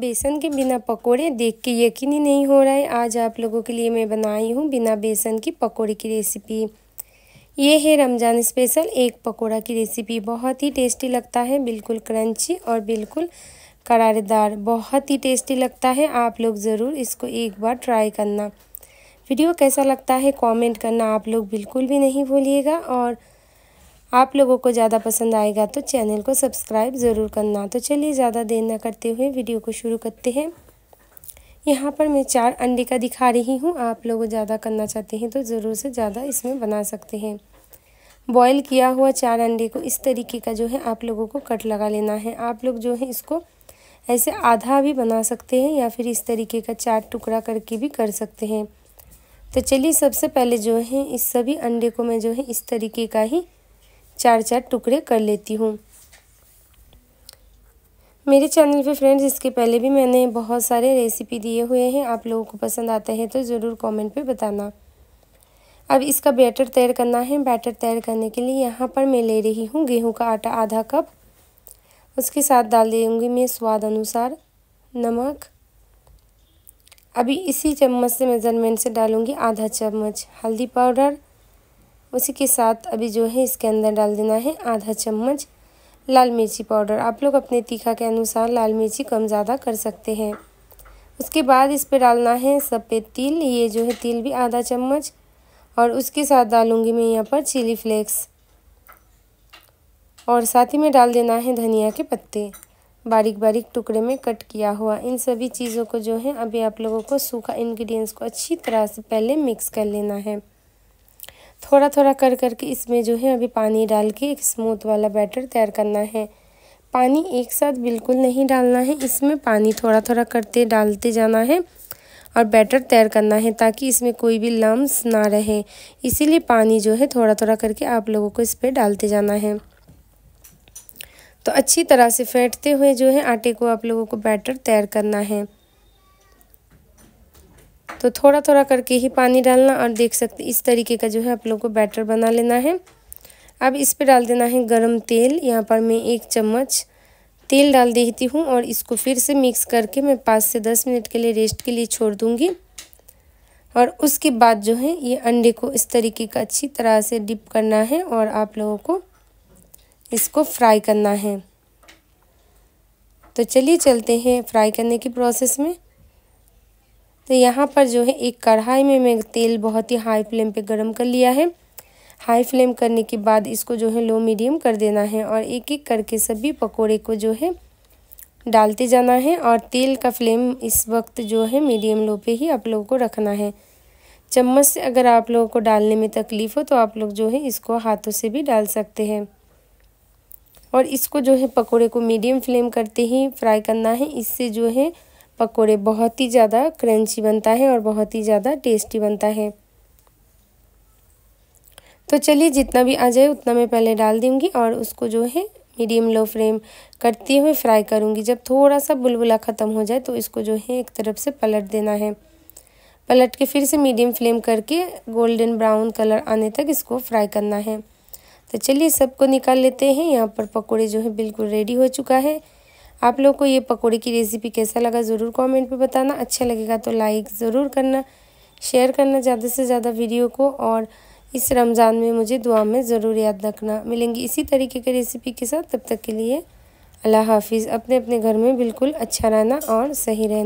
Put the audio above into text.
बेसन के बिना पकोड़े देख के यकीन ही नहीं हो रहा है आज आप लोगों के लिए मैं बनाई हूँ बिना बेसन की पकोड़े की रेसिपी ये है रमज़ान स्पेशल एक पकोड़ा की रेसिपी बहुत ही टेस्टी लगता है बिल्कुल क्रंची और बिल्कुल करारेदार बहुत ही टेस्टी लगता है आप लोग ज़रूर इसको एक बार ट्राई करना वीडियो कैसा लगता है कमेंट करना आप लोग बिल्कुल भी नहीं भूलिएगा और आप लोगों को ज़्यादा पसंद आएगा तो चैनल को सब्सक्राइब ज़रूर करना तो चलिए ज़्यादा देर ना करते हुए वीडियो को शुरू करते हैं यहाँ पर मैं चार अंडे का दिखा रही हूँ आप लोग ज़्यादा करना चाहते हैं तो ज़रूर से ज़्यादा इसमें बना सकते हैं बॉईल किया हुआ चार अंडे को इस तरीके का जो है आप लोगों को कट लगा लेना है आप लोग जो है इसको ऐसे आधा भी बना सकते हैं या फिर इस तरीके का चार टुकड़ा करके भी कर सकते हैं तो चलिए सबसे पहले जो है इस सभी अंडे को मैं जो है इस तरीके का ही चार चार टुकड़े कर लेती हूँ मेरे चैनल पे फ्रेंड्स इसके पहले भी मैंने बहुत सारे रेसिपी दिए हुए हैं आप लोगों को पसंद आते हैं तो ज़रूर कमेंट पे बताना अब इसका बैटर तैयार करना है बैटर तैयार करने के लिए यहाँ पर मैं ले रही हूँ गेहूँ का आटा आधा कप उसके साथ डाल देंगी मैं स्वाद अनुसार नमक अभी इसी चम्मच से मेज़रमेंट से डालूँगी आधा चम्मच हल्दी पाउडर उसी के साथ अभी जो है इसके अंदर डाल देना है आधा चम्मच लाल मिर्ची पाउडर आप लोग अपने तीखा के अनुसार लाल मिर्ची कम ज़्यादा कर सकते हैं उसके बाद इस पर डालना है सफ़ेद तिल ये जो है तिल भी आधा चम्मच और उसके साथ डालूँगी मैं यहाँ पर चिली फ्लेक्स और साथ ही में डाल देना है धनिया के पत्ते बारीक बारीक टुकड़े में कट किया हुआ इन सभी चीज़ों को जो है अभी आप लोगों को सूखा इन्ग्रीडियंट्स को अच्छी तरह से पहले मिक्स कर लेना है थोड़ा थोड़ा कर कर के इसमें जो है अभी पानी डाल के एक स्मूथ वाला बैटर तैयार करना है पानी एक साथ बिल्कुल नहीं डालना है इसमें पानी थोड़ा थोड़ा करते डालते जाना है और बैटर तैयार करना है ताकि इसमें कोई भी लम्स ना रहे इसीलिए पानी जो है थोड़ा थोड़ा करके आप लोगों को इस पर डालते जाना है तो अच्छी तरह से फेंटते हुए जो है आटे को आप लोगों को बैटर तैयार करना है तो थोड़ा थोड़ा करके ही पानी डालना और देख सकते इस तरीके का जो है आप लोग को बैटर बना लेना है अब इस पर डाल देना है गर्म तेल यहाँ पर मैं एक चम्मच तेल डाल देती हूँ और इसको फिर से मिक्स करके मैं पाँच से दस मिनट के लिए रेस्ट के लिए छोड़ दूँगी और उसके बाद जो है ये अंडे को इस तरीके का अच्छी तरह से डिप करना है और आप लोगों को इसको फ्राई करना है तो चलिए चलते हैं फ्राई करने की प्रोसेस में तो यहाँ पर जो है एक कढ़ाई में मैं तेल बहुत ही हाई फ्लेम पे गरम कर लिया है हाई फ्लेम करने के बाद इसको जो है लो मीडियम कर देना है और एक एक करके सभी पकोड़े को जो है डालते जाना है और तेल का फ्लेम इस वक्त जो है मीडियम लो पे ही आप लोगों को रखना है चम्मच से अगर आप लोगों को डालने में तकलीफ़ हो तो आप लोग जो है इसको हाथों से भी डाल सकते हैं और इसको जो है पकोड़े को मीडियम फ्लेम करते ही फ्राई करना है इससे जो है पकोड़े बहुत ही ज़्यादा क्रंची बनता है और बहुत ही ज़्यादा टेस्टी बनता है तो चलिए जितना भी आ जाए उतना मैं पहले डाल दूँगी और उसको जो है मीडियम लो फ्लेम करते हुए फ्राई करूँगी जब थोड़ा सा बुलबुला ख़त्म हो जाए तो इसको जो है एक तरफ से पलट देना है पलट के फिर से मीडियम फ्लेम करके गोल्डन ब्राउन कलर आने तक इसको फ्राई करना है तो चलिए सबको निकाल लेते हैं यहाँ पर पकोड़े जो है बिल्कुल रेडी हो चुका है आप लोग को ये पकौड़े की रेसिपी कैसा लगा ज़रूर कमेंट में बताना अच्छा लगेगा तो लाइक ज़रूर करना शेयर करना ज़्यादा से ज़्यादा वीडियो को और इस रमज़ान में मुझे दुआ में ज़रूर याद रखना मिलेंगे इसी तरीके की रेसिपी के साथ तब तक के लिए अल्लाह हाफिज़ अपने अपने घर में बिल्कुल अच्छा रहना और सही रहना